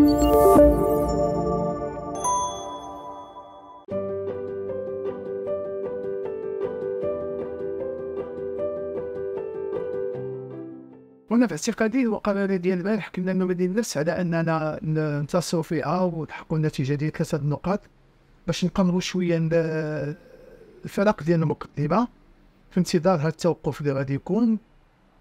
وانا في اعتقادي هو قراري ديال البارح كنا نولي النفس على اننا ننتصروا فيها ونحققوا النتيجه ديال ثلاثه النقاط باش نقمروا شويه الفرق ديال المقدمه في انتظار هذا التوقف اللي غادي يكون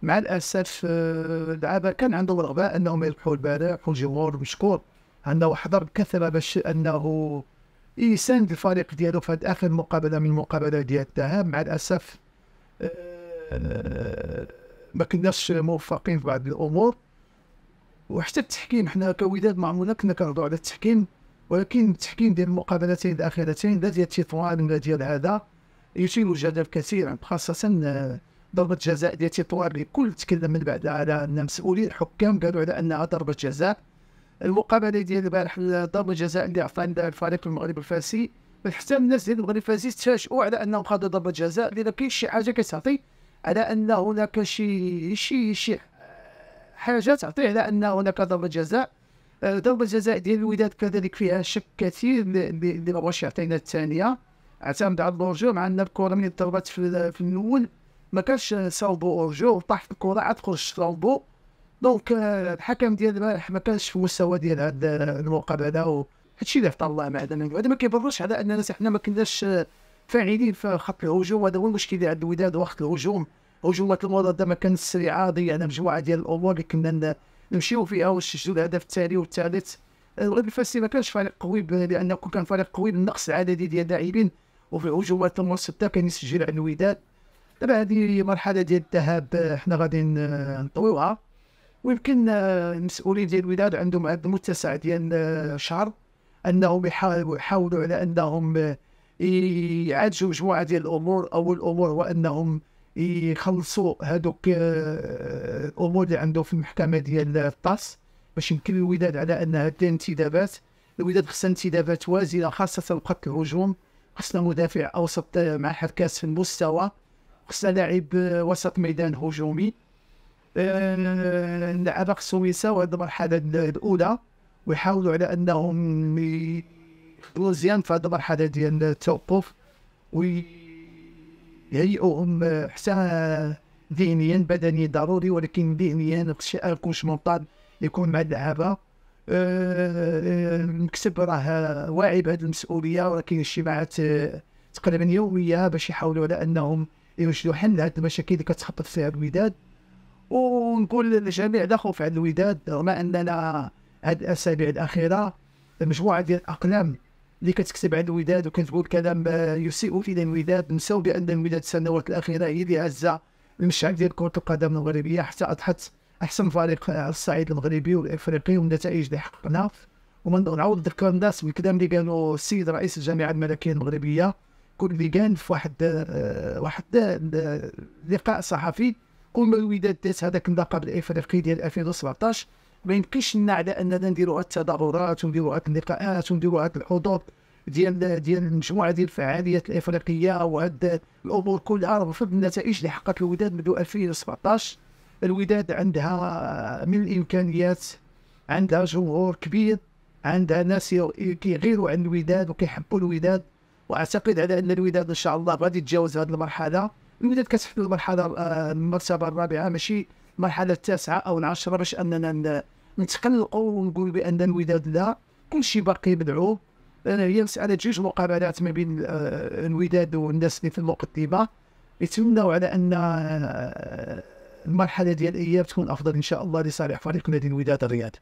مع الاسف آه، اللعابه كان عندهم رغبه انهم يربحوا البارح والجمهور مشكور انه حضر بكثره باش انه يساند الفريق ديالو في اخر مقابله من المقابلات ديال الذهاب مع الاسف آه، ما كناش موفقين في بعض الامور وحتى التحكيم حنا كوداد ما عمرنا كنا كنهضروا على التحكيم ولكن التحكيم ديال المقابلتين الاخيرتين لا ديال تيطوان ولا ديال هذا يثير الجدل كثيرا خاصه آه، ضربه جزاء ديال تيطوابي الكل تكلم من بعد على ان مسؤولين الحكام قالوا على انها ضربه جزاء المقابله ديال البارح ضربه جزاء اللي عطى الفريق المغرب الفاسي حتى الناس ديال المغرب الفاسي تفاجئوا على انهم خاضوا ضربه جزاء لان كاين شي حاجه كتعطي على ان هناك شي شي شي حاجه تعطي على ان هناك ضربه جزاء ضربه جزاء ديال الوداد كذلك فيها شك كثير اللي ما بغاش يعطينا الثانيه اعتمد على اللونجو مع ان الكره من ضربات في الاول ما كانش صوبو اورجو في الكره عاد خرج سالبو دونك آه، الحكم ديال البارح ما كانش في المستوى ديال هاد آه، المقابله هذا هادشي اللي عطى الله مع هذا ما كيبررش على اننا حنا ما كناش آه، فاعلين في خط الهجوم هذا هو المشكل ديال الوداد وقت الهجوم هجومات المضاده ما كانت سريعه ضيعنا مجموعه ديال الامور اللي كنا نمشيو فيها ونسجلوا الهدف الثاني والثالث الغد الفاسي ما كانش فريق قوي لانه كان فريق قوي بالنقص العددي ديال اللاعبين وفي الهجومات المرصده كان يسجل على الوداد دابا هذه مرحله ديال الذهاب آه، حنا غادي آه، نطويوها ويمكن آه، المسؤولين ديال الوداد عندهم هذا المتسع ديال الشهر انهم يحاولوا على انهم يعالجوا مجموعه ديال الامور اول الامور هو انهم يخلصوا هذوك الامور اللي عندهم في المحكمه ديال الطاس باش يمكن الوداد على انها هذه انتدابات الوداد خصها انتدابات وازنه خاصه وقت الهجوم خصنا مدافع اوسط مع حركات في المستوى خصنا لاعب وسط ميدان هجومي آه، لعب خصهم يساوي هاد المرحله الاولى ويحاولوا على انهم يخدموا مزيان في هذه المرحله ديال التوقف ويهيئوهم حتى ذهنيا بدنيا ضروري ولكن ذهنيا خص كوش مونطال يكون مع اللعابه المكتب آه، آه، راه واعي بهذه المسؤوليه ولكن اجتماعات تقريبا يوميه باش يحاولوا على انهم يوجدوا حل لهاد المشاكل اللي كتحطط فيها الوداد ونقول للجميع لا خوف على الوداد رغم اننا هاد الاسابيع الاخيره مجموعه ديال الاقلام اللي كتكتب على الوداد وكتقول كلام يسيء في الوداد نساو بان الوداد السنوات الاخيره هي اللي هزه المشعل ديال كره القدم المغربيه حتى اضحت احسن فريق على الصعيد المغربي والافريقي والنتائج اللي حققنا ومنعاود نذكر الناس بالكلام اللي قالوا السيد رئيس الجامعه الملكيه المغربيه كل كان في واحد آه، واحد آه، لقاء صحفي الوداد دات هذاك اللقب الافريقي ديال 2017 ما يمكنش لنا على اننا نديروا هاد التظاهرات ونديروا هاد اللقاءات ونديروا هاد الحضور ديال ديال المجموعه ديال الفعاليات الافريقيه وهاد الامور كلها رفض النتائج اللي حققت الوداد منذ 2017 الوداد عندها من الامكانيات عندها جمهور كبير عندها ناس كيغيروا عن الوداد وكيحبوا الوداد واعتقد على ان الوداد ان شاء الله غادي يتجاوز هذه المرحله الوداد كتحتل المرحله آه، المرتبه الرابعه ماشي المرحله التاسعه او العاشره باش اننا نتقلقوا ونقول بان الوداد لا كل شيء باقي ملعوب هي مساله جوج مقابلات ما بين آه، الوداد والناس اللي في المقدمه يتمنوا على ان آه، المرحله ديال الاياب تكون افضل ان شاء الله لصالح فريق نادي الوداد الرياضي.